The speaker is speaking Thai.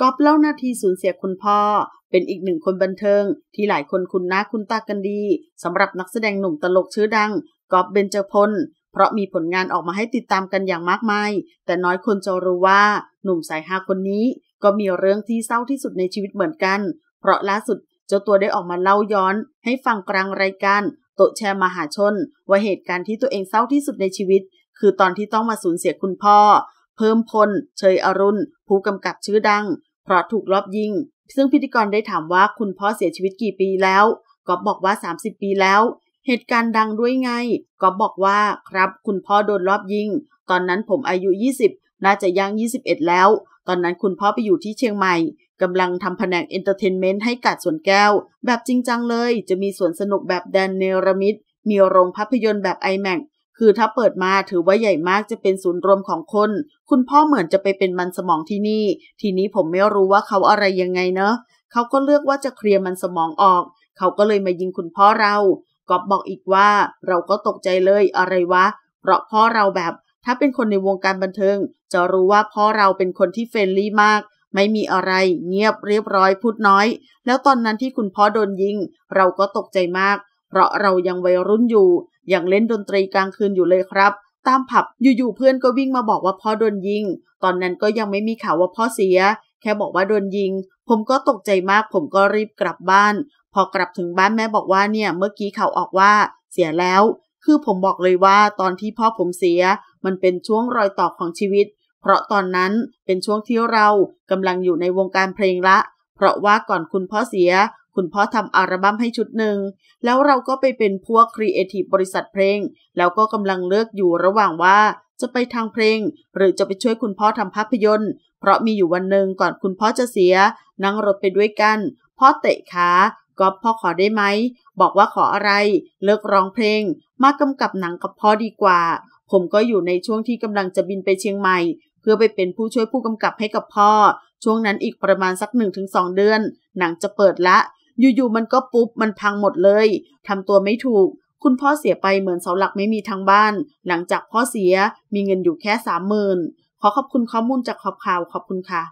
ก๊อบเล่านาทีสูญเสียคุณพ่อเป็นอีกหนึ่งคนบันเทิง ที่หลายคนคุ้นหน้าคุ้นตากันดีสำหรับนักแสดงหนุ่มตลกชื่อดังก๊อบเบนเจพล เพราะมีผลงานออกมาให้ติดตามกันอย่างมากมาย แต่น้อยคนจะรู้ว่าหนุ่มสายฮาคนนี้ ก็มีเรื่องที่เศร้าที่สุดในชีวิตเหมือนกันเพราะล่าสุดเจ้าตัวได้ออกมาเล่าย้อน ให้ฟังกลางรายการ โตแชร์มหาชน ว่าเหตุการณ์ที่ตัวเองเศร้าที่สุดในชีวิต คือตอนที่ต้องมาสูญเสียคุณพ่อเพิ่มพล เฉยอรุณ ผู้กำกับชื่อดัง เพราะถูกลอบยิง ซึ่งพิธีกรได้ถามว่าคุณพ่อเสียชีวิตกี่ปีแล้ว ก็บอกว่า 30 ปีแล้ว เหตุการณ์ดังด้วยไง ก็บอกว่า ครับคุณพ่อโดนลอบยิง ตอนนั้นผมอายุ 20 น่าจะย่าง 21 แล้ว ตอนนั้นคุณพ่อไปอยู่ที่เชียงใหม่ กำลังทำแผนกเอนเตอร์เทนเมนต์ให้กัดสวนแก้ว แบบจริงจังเลย จะมีสวนสนุกแบบแดนเนรมิตมีโรงภาพยนตร์แบบ iMac คือถ้าเปิดมาถือว่าใหญ่มากจะเป็นศูนย์รวมของคน คุณพ่อเหมือนจะไปเป็นมันสมองที่นี่ ทีนี้ผมไม่รู้ว่าเขาอะไรยังไงเนอะเขาก็เลือกว่าจะเคลียร์มันสมองออก เขาก็เลยมายิงคุณพ่อเรากอบบอกอีกว่า เราก็ตกใจเลยอะไรวะเพราะพ่อเราแบบ ถ้าเป็นคนในวงการบันเทิงจะรู้ว่าพ่อเราเป็นคนที่เฟรนลี่มาก ไม่มีอะไร เงียบเรียบร้อย พูดน้อย แล้วตอนนั้นที่คุณพ่อโดนยิงเราก็ตกใจมากเพราะเรายังวัยรุ่นอยู่ยังเล่นดนตรีกลางคืนอยู่เลยครับ ตามผับอยู่ๆเพื่อนก็วิ่งมาบอกว่าพ่อโดนยิงตอนนั้นก็ยังไม่มีข่าวว่าพ่อเสีย แค่บอกว่าโดนยิง ผมก็ตกใจมากผมก็รีบกลับบ้าน พอกลับถึงบ้านแม่บอกว่าเนี่ยเมื่อกี้ข่าวออกว่าเสียแล้ว คือผมบอกเลยว่าตอนที่พ่อผมเสีย มันเป็นช่วงรอยต่อของชีวิต เพราะตอนนั้นเป็นช่วงที่เรากำลังอยู่ในวงการเพลงละ เพราะว่าก่อนคุณพ่อเสียคุณพ่อทำอัลบั้มให้ชุดหนึ่ง แล้วเราก็ไปเป็นพวกครีเอทีฟบริษัทเพลง แล้วก็กำลังเลือกอยู่ระหว่างว่า จะไปทางเพลง หรือจะไปช่วยคุณพ่อทำภาพยนตร์ เพราะมีอยู่วันหนึ่งก่อนคุณพ่อจะเสียนั่งรถไปด้วยกัน พ่อเตะขาก็พ่อขอได้ไหม บอกว่าขออะไร เลิกร้องเพลง มากำกับหนังกับพ่อดีกว่า ผมก็อยู่ในช่วงที่กำลังจะบินไปเชียงใหม่ เพื่อไปเป็นผู้ช่วยผู้กำกับให้กับพ่อ ช่วงนั้นอีกประมาณสักหนึึ่งงถสองเดือน หนังจะเปิดละอยู่ๆมันก็ปุ๊บมันพังหมดเลย ทำตัวไม่ถูก คุณพ่อเสียไปเหมือนเสาหลักไม่มีทางบ้าน หลังจากพ่อเสียมีเงินอยู่แค่สามหมื่นขอขอบคุณข้อมูลจากขอบข่าวขอบคุณค่ะ